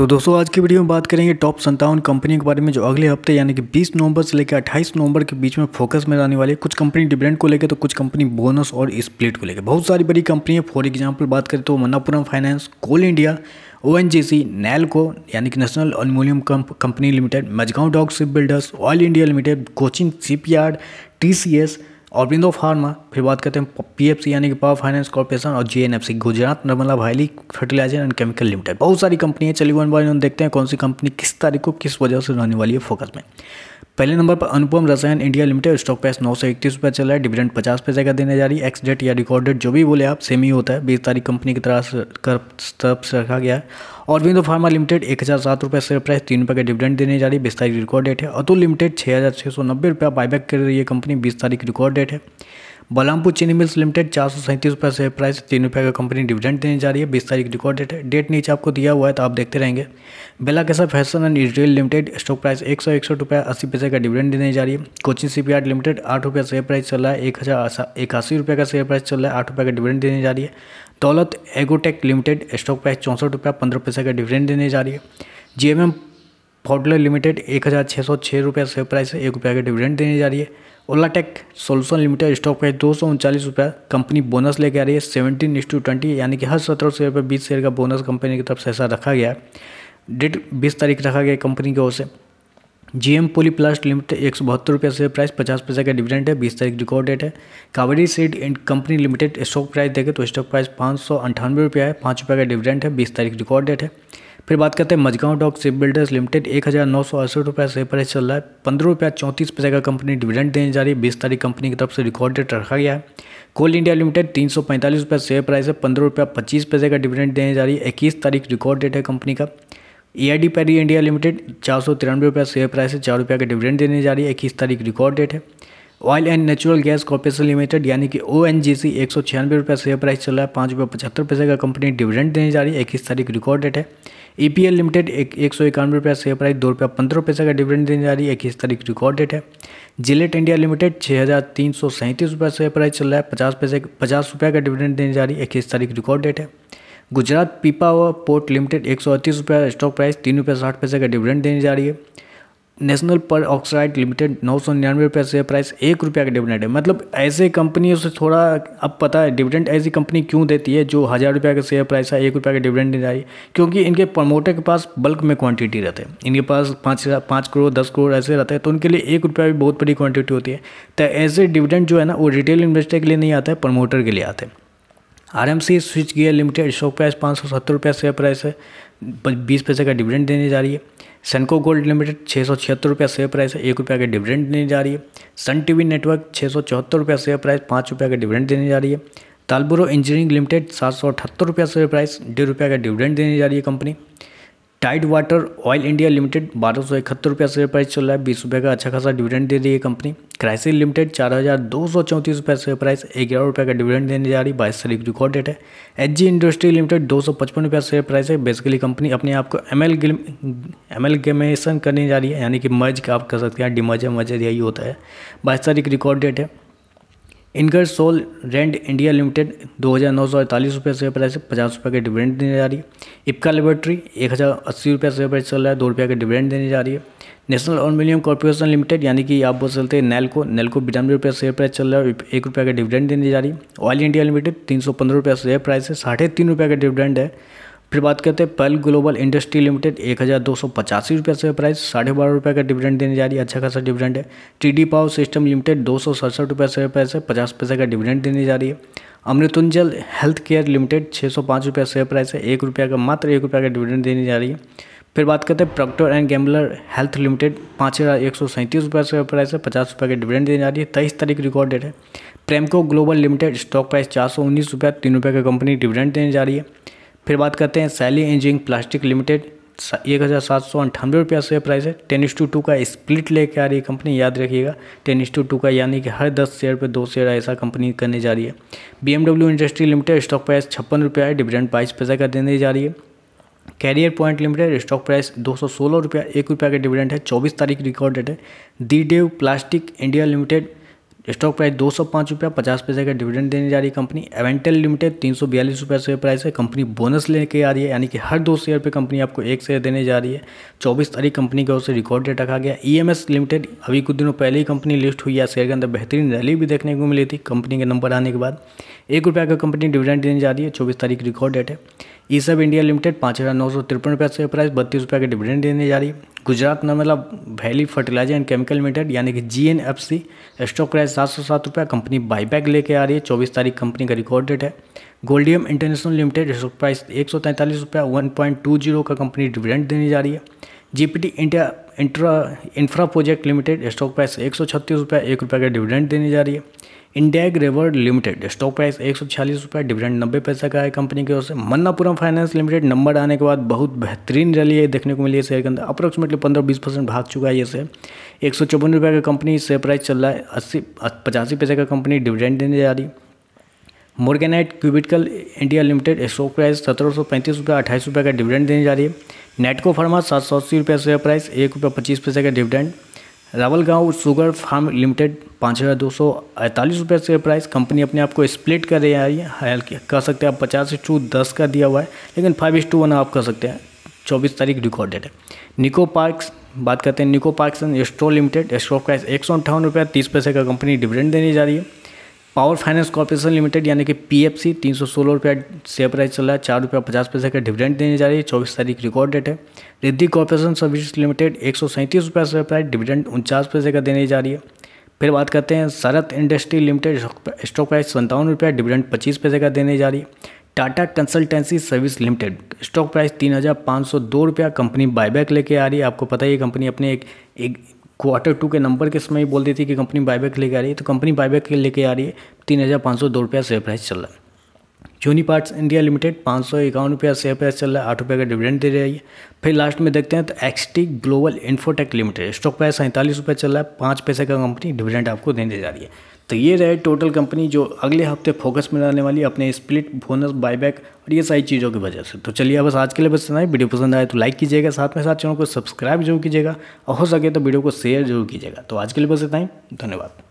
तो दोस्तों आज की वीडियो में बात करेंगे टॉप संतावन कंपनी के बारे में जो अगले हफ्ते यानी कि 20 नवंबर से लेकर 28 नवंबर के बीच में फोकस में रहने वाली कुछ कंपनी डिविडेंड को लेकर तो कुछ कंपनी बोनस और स्प्लिट को लेकर बहुत सारी बड़ी कंपनी है फॉर एग्जांपल बात करें तो Manappuram finance coal India O N G C NALCO यानी कि national aluminium company limited Mazagon dock ship builders oil India limited Cochin shipyard T C S बिंदो फार्मा फिर बात करते हैं पीएफसी यानी कि पावर फाइनेंस कॉर्पोरेशन और जीएनएफसी गुजरात नर्मला भाईली फर्टिलाइजर एंड केमिकल लिमिटेड बहुत सारी कंपनी है चली वन बाई देखते हैं कौन सी कंपनी किस तारीख को किस वजह से रहने वाली है फोकस में पहले नंबर पर Anupam Rasayan India limited stock price नौ सौ इकतीस रुपये चल रहा है डिविडेंड पचास पैसे का देने जा रही है एक्स डेट या रिकॉर्डेड जो भी बोले आप सेम ही होता है बीस तारीख कंपनी की तरह तरफ से रखा गया है और विंदो फार्मा लिमिटेड एक हज़ार सात रुपये शेयर प्राइस तीन रुपये का डिविडेंड देने जा रही है बीस तारीख रिकॉर्ड डेट है अतुल लिमिटेड छः हज़ार छः सौ नब्बे रुपये बायबैक कर रही है कंपनी बीस तारीख रिकॉर्ड डेट है बलमपुर चीनी मिल्स लिमिटेड चार सौ सैंतीस रुपये शेयर प्राइस तीन रुपये का कंपनी डिविडेंड देने जा रही है बीस तारीख रिकॉर्ड डेट है डेट नीचे आपको दिया हुआ है तो आप देखते रहेंगे बेला कैसा फैशन एंड इजरेल लिमिटेड स्टॉक प्राइस एक सौ इकसठ रुपये अस्सी पैसे का डिविडेंड देने जा रही है कोचिंग सी लिमिटेड आठ रुपये शेयर प्राइस चल रहा है एक हज़ार इक्यासी रुपये का शेयर प्राइस चल रहा है आठ रुपये का डिविडेंड देने जा रही है दौलत एगोटेक लिमिटेड स्टॉक प्राइस चौंसठ रुपये पंद्रह पैसे का डिविडेंड देने जा रही है जी फोटले लिमिटेड एक हज़ार छः सौ छः रुपये शेयर प्राइस है एक रुपया का डिविडेंड देने जा रही है Ola tech solution limited stock price दो सौ उनचालीस रुपया कंपनी बोनस लेके आ रही है सेवनटीन इंस टू ट्वेंटी यानी कि हर सत्रह शेयर पर बीस शेयर का बोनस कंपनी की तरफ से ऐसा रखा गया डेट बीस तारीख रखा गया कंपनी की ओर से G M poly plus limited एक सौ बहत्तर रुपये शेयर प्राइस पचास पैसा का डिविडेंड है बीस तारीख रिकॉर्ड डेट है Kaveri seed and company limited stock price देखें तो स्टॉक प्राइस पाँच सौ अंठानवे रुपया है पाँच रुपये का डिविडेंड है बीस तारीख रिकॉर्ड डेट है फिर बात करते हैं Mazagon dock ship builders limited एक हज़ार नौ सौ अड़सठ रुपये शेयर प्राइस चल रहा है पंद्रह रुपया चौंतीस पैसे का कंपनी डिविडेंड देने जा रही है बीस तारीख कंपनी की तरफ से रिकॉर्ड डेट रखा गया है कोल इंडिया लिमिटेड तीन सौ पैंतालीस रुपये शेयर प्राइस है पंद्रह रुपया पच्चीस पैसे का डिविडेंड देने जा रही है इक्कीस तारीख रिकॉर्ड डेट है कंपनी का E I D Parry India limited चार सौ तिरानवे रुपये शेयर प्राइस है चार रुपये का डिविडेंड देने जा रही है इक्कीस तारीख रिकॉर्ड डेट है oil and natural gas corporation limited यानी कि ओ एन जी सी एक सौ छियानवे रुपये शेयर प्राइस चल रहा है पाँच रुपये पचहत्तर पैसे का कंपनी डिविडेंड देने जा रही है इक्कीस तारीख रिकॉर्ड डेट है ई पी एल लिमिटेड एक एक सौ इक्यानवे रुपये शेयर प्राइस दो रुपये पंद्रह पैसे का डिविडेंड देने जा रही है इक्कीस तारीख रिकॉर्ड डेट है जिलेट इंडिया लिमिटेड छः हज़ार तीन सौ सैंतीस रुपये शेयर प्राइस चल रहा है पचास पैसे पचास रुपये का डिविडेंड देने जा रही है इक्कीस तारीख रिकॉर्ड डेट है गुजरात पीपा व पोर्ट लिमिटेड एक सौ अड़तीस रुपये स्टॉक प्राइस तीन रुपये साठ पैसे का डिविडेंड देने जा रही है नेशनल पर ऑक्साइड लिमिटेड नौ सौ निन्यानवे रुपये शेयर प्राइस एक रुपया का डिविडेंड है मतलब ऐसे कंपनी से थोड़ा अब पता है डिविडेंड ऐसी कंपनी क्यों देती है जो हज़ार रुपये का शेयर प्राइस है एक रुपया का डिविडेंड दे रही क्योंकि इनके प्रमोटर के पास बल्क में क्वांटिटी रहते हैं इनके पास पाँच पाँच करोड़ दस करोड़ ऐसे रहते हैं तो उनके लिए एक रुपया भी बहुत बड़ी क्वान्टिटी होती है तो ऐसे डिविडेंड जो है ना वो रिटेल इन्वेस्टर के लिए नहीं आता है प्रमोटर के लिए आते हैं R M C switchgear limited stock price पाँच सौ सत्तर रुपया शेयर प्राइस है बीस पैसे का डिविडेंड देने जा रही है सनको गोल्ड लिमिटेड छः सौ छिहत्तर रुपया शेयर प्राइस है एक रुपया का डिविडेंड देने जा रही है सन टीवी नेटवर्क छः सौ चौहत्तर रुपया शेयर प्राइस पाँच रुपया का डिविडेंड देने जा रही है तालबुरो इंजीनियरिंग लिमिटेड सात सौ अठहत्तर रुपया शेयर प्राइस डेढ़ रुपया का डिविडेंड देने जा रही है company tidewater oil India limited बारह सौ इकहत्तर रुपया शेयर प्राइस चल रहा है बीस रुपये का अच्छा खासा डिविडेंड दे रही है कंपनी क्राइसिस लिमिटेड चार हज़ार दो सौ चौंतीस रुपये शेयर प्राइस ग्यारह रुपये का डिविडेंड देने जा रही है बाईस तारीख रिकॉर्ड डेट है एच जी इंडस्ट्री लिमिटेड दो सौ पचपन रुपया शेयर प्राइस है बेसिकली कंपनी अपने आप को एम एल एम एल गेमेशन करने जा रही है यानी कि मर्ज का आप कर सकते हैं डिमर्ज मर्जर यही होता है बाईस तारीख रिकॉर्ड डेट है इनकर सोल रेंट इंडिया लिमिटेड दो हज़ार नौ सौ अड़तालीस रुपये शेयर प्राइस पचास रुपये का डिविडेंड देने जा रही है इपका लेबोरेटरी एक हज़ार अस्सी रुपये शेयर प्राइस चल रहा है दो रुपये का डिविडेंड देने जा रही है नेशनल ऑलमिनियम कॉर्पोरेशन लिमिटेड यानी कि आप बोल सकते हैं नैलको नैलको बिरानवे रुपये शेयर प्राइस चल रहा है एक रुपये का डिविडेंड देने जा रही है ऑयल इंडिया लिमिटेड तीन सौ पंद्रह रुपये शेयर प्राइस है साढ़े तीन रुपये का डिविडेंड है फिर बात करते हैं पल ग्लोबल इंडस्ट्री लिमिटेड एक हज़ार दो सौ पचासी रुपये से प्राइस साढ़े बारह रुपये का डिविडेंड देने जा रही है अच्छा खासा डिविडेंड है T D power system limited दो सौ सड़सठ रुपये से प्राइस है पचास पैसे का डिविडेंड देने जा रही है अमृतुंजल हेल्थ केयर लिमिटेड छः सौ पाँच रुपये शेयर प्राइस है एक रुपये का मात्र एक रुपये का डिविडेंड देने जा रही है फिर बात करते हैं Procter and Gamble health limited पाँच हज़ार एक सौ सैंतीस रुपये शेयर प्राइस है पचास रुपये का डिविडेंड देने जा रही है तेईस तारीख रिकॉर्ड है प्रेमको ग्लोबल लिमिटेड स्टॉक प्राइस चार सौ उन्नीस रुपये तीन रुपये का कंपनी डिविडेंड देने जा रही है फिर बात करते हैं सैली इंजिंग प्लास्टिक लिमिटेड एक हज़ार सात सौ अंठानवे रुपया शेयर प्राइस है टेन टू टू का स्प्लिट लेके आ रही है कंपनी याद रखिएगा टेन टू टू का यानी कि हर दस शेयर पे दो शेयर ऐसा कंपनी करने जा रही है MW industry limited stock price छप्पन रुपया है डिविडेंड बाईस पैसा का देने जा रही है career point limited stock price दो सौ सोलह रुपया एक रुपया का डिविडेंड है चौबीस तारीख रिकॉर्डेड है the Dev plastic India limited stock price दो सौ पाँच रुपया पचास पैसे का डिविडेंड देने जा रही है कंपनी एवेंटल लिमिटेड तीन सौ बयालीस रुपये शेयर प्राइस है कंपनी बोनस लेके आ रही है यानी कि हर दो शेयर पे कंपनी आपको एक शेयर देने जा रही है चौबीस तारीख कंपनी का उसे रिकॉर्ड डेट रखा गया ईएमएस e लिमिटेड अभी कुछ दिनों पहले ही कंपनी लिस्ट हुई है शेयर के अंदर बेहतरीन रैली भी देखने को मिली थी कंपनी के नंबर आने के बाद एक रुपया का कंपनी डिविडेंड देने जा रही है चौबीस तारीख रिकॉर्ड डेट है ई सब इंडिया लिमिटेड पाँच हज़ार नौ सौ तिरपन रुपया शेयर प्राइस बत्तीस रुपये का डिविडेंड देने जा रही है गुजरात में valley fertilizer and chemical limited यानी कि G N F C stock price सात सौ सात रुपया कंपनी बाईबैक लेके आ रही है चौबीस तारीख कंपनी का रिकॉर्ड डेट है Goldiam international limited stock price एक सौ तैंतालीस रुपया वन पॉइंट टू जीरो का कंपनी डिविडेंड देने जा रही है G P T India intra infra project limited stock price एक सौ छत्तीस रुपये एक रुपये का डिविडेंड देने जा रही है इंडिया रेवर लिमिटेड स्टॉक प्राइस एक सौ छियालीस रुपये डिविडेंड नब्बे पैसे का है कंपनी की ओर से मन्नापुरम फाइनेंस लिमिटेड नंबर आने के बाद बहुत बेहतरीन रैली है देखने को मिली है शेयर के अंदर अप्रोक्सीमेटली पंद्रह बीस परसेंट भाग चुका है ये शेयर एक सौ चौवन रुपये का कंपनी शेयर प्राइस चल रहा है अस्सी पचासी पैसे का कंपनी डिविडेंड देने जा रही है मोर्गेनाइट क्यूबिटिकल इंडिया लिमिटेड स्टॉक प्राइस सत्रह सौ पैंतीस रुपये अट्ठाईस रुपये का डिविडेंड देने जा रही है नेटको फार्मा सात सौ अस्सी रुपये शेयर प्राइस एक रुपये पच्चीस पैसे का dividend Ravalgaon sugar farm limited पाँच हज़ार दो सौ अड़तालीस रुपये शेयर प्राइस कंपनी अपने आप को स्प्लिट कर रही है हालांकि कह सकते हैं आप पचास टू दस का दिया हुआ है लेकिन फाइव इस टू वन आप कह सकते हैं चौबीस तारीख रिकॉर्डेड है निको पार्क्स बात करते हैं Nicco parks and store limited stock price एक सौ अंठावन रुपये तीस पैसे का कंपनी डिविडेंड देने जा रही है पावर फाइनेंस कॉर्पोरेशन लिमिटेड यानी कि पी एफ सी तीन सौ सोलह रुपया शेयर प्राइस चल रहा है चार रुपया पचास पैसे का डिविडेंड देने जा रही है चौबीस तारीख रिकॉर्ड डेट है रिद्धि कॉर्पोरेशन सर्विस लिमिटेड एक सौ सैंतीस रुपया शेयर प्राइस डिविडेंड उनचास पैसे का देने जा रही है फिर बात करते हैं Sharat industry limited stock price संतावन रुपया डिविडेंड पच्चीस पैसे का देने जा रही है Tata consultancy service limited stock price तीन हज़ार पाँच सौ दो रुपया कंपनी बायबैक लेके आ रही है आपको पता ही ये कंपनी अपने एक, एक क्वार्टर टू के नंबर के समय बोल दी थी कि कंपनी बायबैक लेके आ रही है तो कंपनी बायबैक लेके आ रही है तीन हज़ार पाँच सौ दो रुपया शेयर प्राइस चल रहा है जूनी पार्ट्स इंडिया लिमिटेड पाँच सौ इक्यावन रुपया शेयर प्राइस चल रहा है आठ रुपये का डिविडेंड दे रही है फिर लास्ट में देखते हैं तो XT global infotech limited stock price सैंतालीस रुपये चल रहा है पाँच पैसे का कंपनी डिविडेंड आपको देने जा रही है तो ये रहे टोटल कंपनी जो अगले हफ्ते फोकस में रहने वाली अपने स्प्लिट बोनस बायबैक और ये सारी चीज़ों की वजह से तो चलिए बस आज के लिए बस इतना ही वीडियो पसंद आए तो लाइक कीजिएगा साथ में साथ चैनल को सब्सक्राइब जरूर कीजिएगा और हो सके तो वीडियो को शेयर जरूर कीजिएगा तो आज के लिए बस इतना ही धन्यवाद